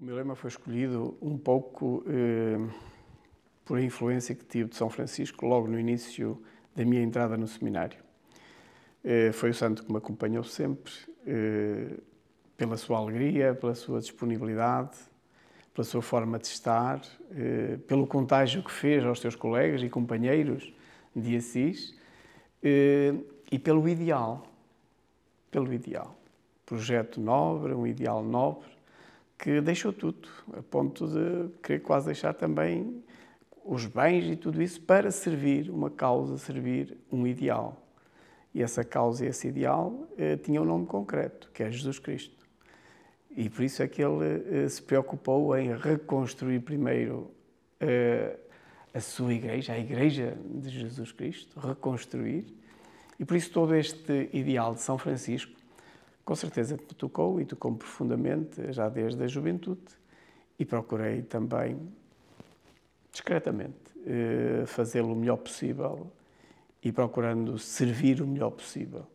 O meu lema foi escolhido um pouco eh, por a influência que tive de São Francisco logo no início da minha entrada no seminário. Eh, foi o santo que me acompanhou sempre, eh, pela sua alegria, pela sua disponibilidade, pela sua forma de estar, eh, pelo contágio que fez aos seus colegas e companheiros de Assis eh, e pelo ideal, pelo ideal. Projeto nobre, um ideal nobre, que deixou tudo, a ponto de querer quase deixar também os bens e tudo isso para servir uma causa, servir um ideal. E essa causa e esse ideal eh, tinha um nome concreto, que é Jesus Cristo. E por isso é que ele eh, se preocupou em reconstruir primeiro eh, a sua igreja, a igreja de Jesus Cristo, reconstruir. E por isso todo este ideal de São Francisco com certeza me tocou e tocou profundamente já desde a juventude e procurei também, discretamente, eh, fazê-lo o melhor possível e procurando servir o melhor possível.